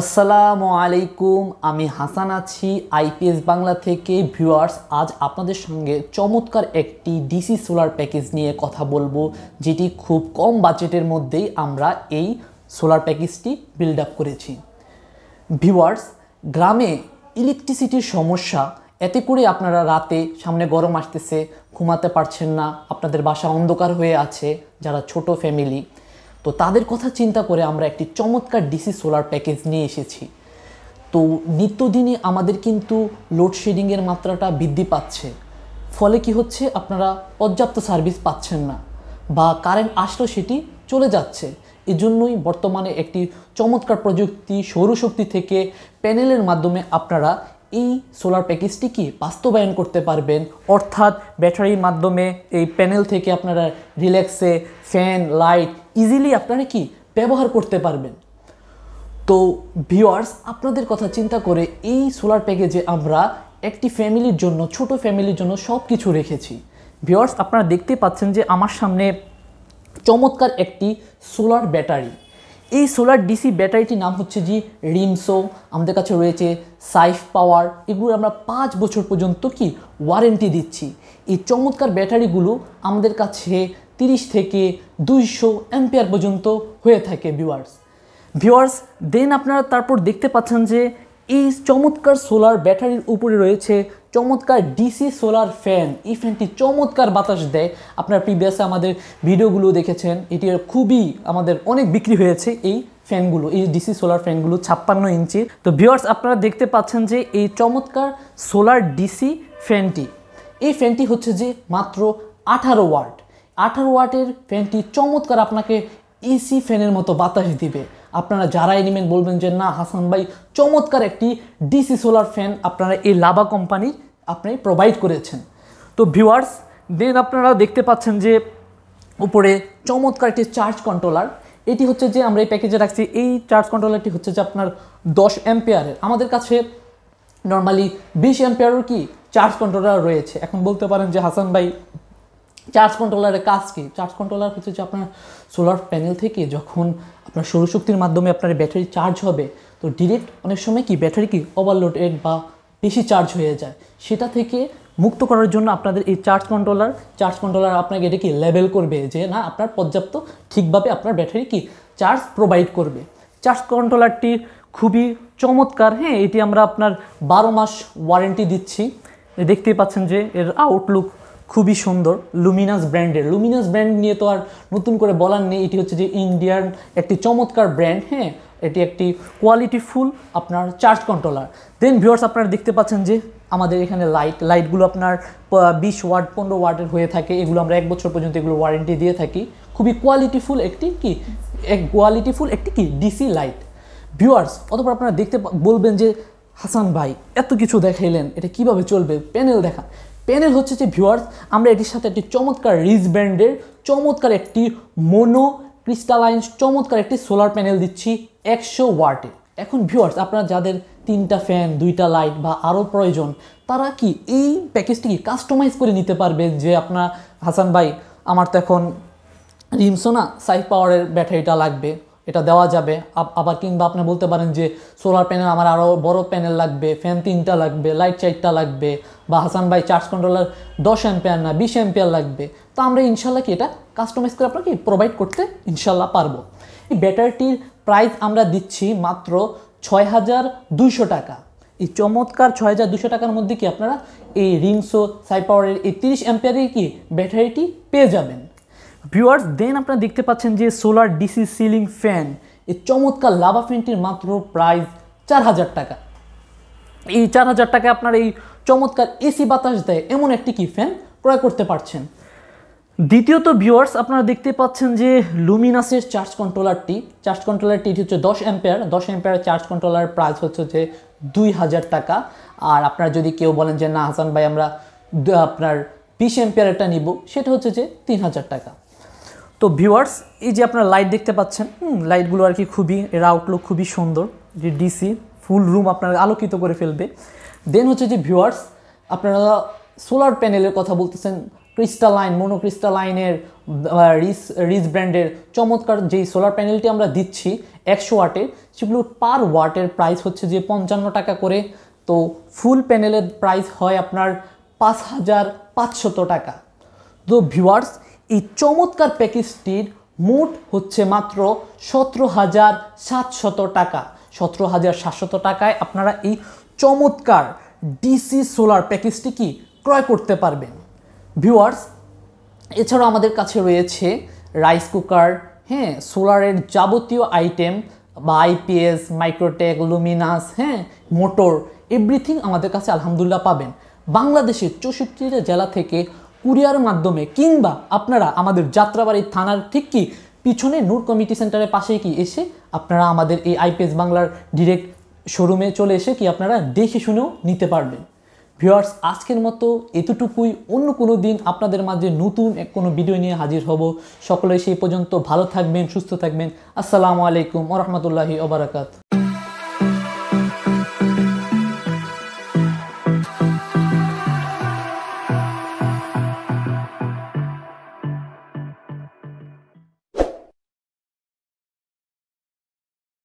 আসসালামু আলাইকুম আমি হাসান আছি আইপিএস বাংলা থেকে ভিউয়ার্স আজ আপনাদের সঙ্গে চমৎকার একটি ডিসি সোলার প্যাকেজ নিয়ে কথা বলবো যেটি খুব কম বাজেটের মধ্যেই আমরা এই সোলার প্যাকেজটি বিল্ড আপ করেছি ভিউয়ার্স গ্রামে ইলেকট্রিসিটির সমস্যা এতে করে আপনারা রাতে সামনে গরম আসতেছে ঘুমাতে পারছেন না আপনাদের বাসা অন্ধকার হয়ে আছে যারা ছোট ফ্যামিলি তো তাদের কথা চিন্তা করে আমরা একটি চমৎকার ডিসি সোলার প্যাকেজ নিয়ে এসেছি তো নিত্যদিনই আমাদের কিন্তু লোডশেডিংয়ের মাত্রাটা বৃদ্ধি পাচ্ছে ফলে কি হচ্ছে আপনারা পর্যাপ্ত সার্ভিস পাচ্ছেন না বা কারেন্ট আসলো সেটি চলে যাচ্ছে এজন্যই বর্তমানে একটি চমৎকার প্রযুক্তি সৌরশক্তি থেকে প্যানেলের মাধ্যমে আপনারা এই সোলার প্যাকেজটি কি বাস্তবায়ন করতে পারবেন অর্থাৎ ব্যাটারির মাধ্যমে এই প্যানেল থেকে আপনারা রিল্যাক্সে ফ্যান লাইট ইজিলি আপনারা কি ব্যবহার করতে পারবেন তো ভিওয়ার্স আপনাদের কথা চিন্তা করে এই সোলার প্যাকেজে আমরা একটি ফ্যামিলির জন্য ছোট ফ্যামিলির জন্য সব কিছু রেখেছি ভিওয়ার্স আপনারা দেখতে পাচ্ছেন যে আমার সামনে চমৎকার একটি সোলার ব্যাটারি এই সোলার ডিসি ব্যাটারিটির নাম হচ্ছে যে রিমসো আমাদের কাছে রয়েছে সাইফ পাওয়ার এগুলো আমরা পাঁচ বছর পর্যন্ত কি ওয়ারেন্টি দিচ্ছি এই চমৎকার ব্যাটারিগুলো আমাদের কাছে তিরিশ থেকে দুইশো অ্যাম্পিয়ার পর্যন্ত হয়ে থাকে ভিউয়ার্স ভিউয়ার্স দেন আপনারা তারপর দেখতে পাচ্ছেন যে এই চমৎকার সোলার ব্যাটারির উপরে রয়েছে চমৎকার ডিসি সোলার ফ্যান এই ফ্যানটি চমৎকার বাতাস দেয় আপনার প্রিভিয়াসে আমাদের ভিডিওগুলো দেখেছেন এটি খুবই আমাদের অনেক বিক্রি হয়েছে এই ফ্যানগুলো এই ডিসি সোলার ফ্যানগুলো ছাপ্পান্ন ইঞ্চির তো ভিওয়ার্স আপনারা দেখতে পাচ্ছেন যে এই চমৎকার সোলার ডিসি ফ্যানটি এই ফ্যানটি হচ্ছে যে মাত্র আঠারো ওয়ার্ড আঠারো ওয়াটের ফ্যানটি চমৎকার আপনাকে এসি ফ্যানের মতো বাতাস দিবে আপনারা যারাই নেবেন বলবেন যে না হাসান ভাই চমৎকার একটি ডিসি সোলার ফ্যান আপনারা এই লাভা কোম্পানি আপনি প্রোভাইড করেছেন তো ভিউয়ার্স দেন আপনারা দেখতে পাচ্ছেন যে উপরে চমৎকার একটি চার্জ কন্ট্রোলার এটি হচ্ছে যে আমরা এই প্যাকেজে রাখছি এই চার্জ কন্ট্রোলারটি হচ্ছে যে আপনার দশ অ্যাম্পেয়ারের আমাদের কাছে নর্মালি বিশ অ্যাম্পেয়ারও কি চার্জ কন্ট্রোলার রয়েছে এখন বলতে পারেন যে হাসান ভাই চার্জ কন্ট্রোলারের কাজ কী চার্জ কন্ট্রোলার হচ্ছে যে আপনার সোলার প্যানেল থেকে যখন আপনার সৌরশক্তির মাধ্যমে আপনার ব্যাটারি চার্জ হবে তো ডিরেক্ট অনেক সময় কি ব্যাটারি কি ওভারলোডেড বা বেশি চার্জ হয়ে যায় সেটা থেকে মুক্ত করার জন্য আপনাদের এই চার্জ কন্ট্রোলার চার্জ কন্ট্রোলার আপনাকে এটা কি লেবেল করবে যে না আপনার পর্যাপ্ত ঠিকভাবে আপনার ব্যাটারি কি চার্জ প্রোভাইড করবে চার্জ কন্ট্রোলারটি খুবই চমৎকার হ্যাঁ এটি আমরা আপনার বারো মাস ওয়ারেন্টি দিচ্ছি দেখতেই পাচ্ছেন যে এর আউটলুক খুবই সুন্দর লুমিনাস ব্র্যান্ডের লুমিনাস ব্র্যান্ড নিয়ে তো আর নতুন করে বলার নেই এটি হচ্ছে যে ইন্ডিয়ার একটি চমৎকার ব্র্যান্ড হ্যাঁ এটি একটি কোয়ালিটিফুল আপনার চার্জ কন্ট্রোলার দেন ভিওয়ার্স আপনারা দেখতে পাচ্ছেন যে আমাদের এখানে লাইট লাইটগুলো আপনার বিশ ওয়াট পনেরো ওয়াটের হয়ে থাকে এগুলো আমরা এক বছর পর্যন্ত এগুলো ওয়ারেন্টি দিয়ে থাকি খুবই কোয়ালিটিফুল একটি কি এক কোয়ালিটিফুল একটি কি ডিসি লাইট ভিউয়ার্স অতপর আপনারা দেখতে বলবেন যে হাসান ভাই এত কিছু দেখাইলেন এটা কিভাবে চলবে প্যানেল দেখা প্যানেল হচ্ছে যে ভিউয়ার্স আমরা এটির সাথে একটি চমৎকার রিজ ব্র্যান্ডের চমৎকার একটি মোনো ক্রিস্টালাইন চমৎকার একটি সোলার প্যানেল দিচ্ছি একশো ওয়াটে এখন ভিউয়ার্স আপনারা যাদের তিনটা ফ্যান দুইটা লাইট বা আরও প্রয়োজন তারা কি এই প্যাকেজটিকে কাস্টমাইজ করে নিতে পারবে যে আপনার হাসান ভাই আমার তো এখন রিমসোনা সাইফ পাওয়ারের ব্যাটারিটা লাগবে এটা দেওয়া যাবে আবার কিংবা আপনি বলতে পারেন যে সোলার প্যানেল আমার আরও বড় প্যানেল লাগবে ফ্যান তিনটা লাগবে লাইট চারটা লাগবে বা হাসান ভাই চার্জ কন্ট্রোলার দশ অ্যাম্পিয়ার না বিশ অ্যাম্পিয়ার লাগবে তো আমরা ইনশাল্লাহ কি এটা কাস্টমাইজ করে আপনাকে প্রোভাইড করতে ইনশাল্লাহ পারবো এই ব্যাটারিটির প্রাইস আমরা দিচ্ছি মাত্র ছয় হাজার দুইশো টাকা এই চমৎকার ছয় হাজার দুশো টাকার মধ্যে কি আপনারা এই রিংসো সাইপাওয়ারের এই তিরিশ অ্যাম্পিয়ারের কি ব্যাটারিটি পেয়ে যাবেন ভিউয়ার্স দেন আপনারা দেখতে পাচ্ছেন যে সোলার ডিসি সিলিং ফ্যান এই চমৎকার লাভা ফ্যানটির মাত্র প্রাইস চার হাজার টাকা এই চার হাজার টাকা আপনার এই চমৎকার এসি বাতাস দেয় এমন একটি কি ফ্যান ক্রয় করতে পারছেন দ্বিতীয়ত ভিউয়ার্স আপনারা দেখতে পাচ্ছেন যে লুমিনাসের চার্জ কন্ট্রোলারটি চার্জ কন্ট্রোলারটি এটি হচ্ছে দশ অ্যাম্পেয়ার দশ অ্যাম্পেয়ার চার্জ কন্ট্রোলার প্রাইস হচ্ছে যে দুই হাজার টাকা আর আপনারা যদি কেউ বলেন যে না হাসান ভাই আমরা আপনার বিশ অ্যাম্পেয়ারটা নিব সেটা হচ্ছে যে তিন হাজার টাকা তো ভিউয়ার্স এই যে আপনারা লাইট দেখতে পাচ্ছেন লাইটগুলো আর কি খুবই এর আউটলুক খুবই সুন্দর যে ডিসি ফুল রুম আপনারা আলোকিত করে ফেলবে দেন হচ্ছে যে ভিউয়ার্স আপনারা সোলার প্যানেলের কথা বলতেছেন ক্রিস্টালাইন মোনোক্রিস্টালাইনের রিস রিস ব্র্যান্ডের চমৎকার যেই সোলার প্যানেলটি আমরা দিচ্ছি একশো ওয়াটে সেগুলো পার ওয়াটের প্রাইস হচ্ছে যে পঞ্চান্ন টাকা করে তো ফুল প্যানেলের প্রাইস হয় আপনার পাঁচ হাজার পাঁচশত টাকা তো ভিউয়ার্স এই চমৎকার প্যাকেজটির মোট হচ্ছে মাত্র সতেরো হাজার সাতশত টাকা সতেরো হাজার সাতশত টাকায় আপনারা এই চমৎকার ডিসি সোলার প্যাকেজটি কি ক্রয় করতে পারবেন ভিউয়ার্স এছাড়াও আমাদের কাছে রয়েছে রাইস কুকার হ্যাঁ সোলারের যাবতীয় আইটেম বা আইপিএস মাইক্রোটেক লুমিনাস হ্যাঁ মোটর এভরিথিং আমাদের কাছে আলহামদুলিল্লাহ পাবেন বাংলাদেশের চৌষট্টিটা জেলা থেকে কুরিয়ার মাধ্যমে কিংবা আপনারা আমাদের যাত্রাবাড়ি থানার ঠিক কি পিছনে নূর কমিটি সেন্টারের পাশে কি এসে আপনারা আমাদের এই আইপিএস বাংলার ডিরেক্ট শোরুমে চলে এসে কি আপনারা দেখে শুনেও নিতে পারবেন ভিওয়ার্স আজকের মতো এতটুকুই অন্য কোনো দিন আপনাদের মাঝে নতুন এক কোনো ভিডিও নিয়ে হাজির হব সকলে সেই পর্যন্ত ভালো থাকবেন সুস্থ থাকবেন আসসালামু আলাইকুম ওরহমতুল্লাহি ওবরাকাত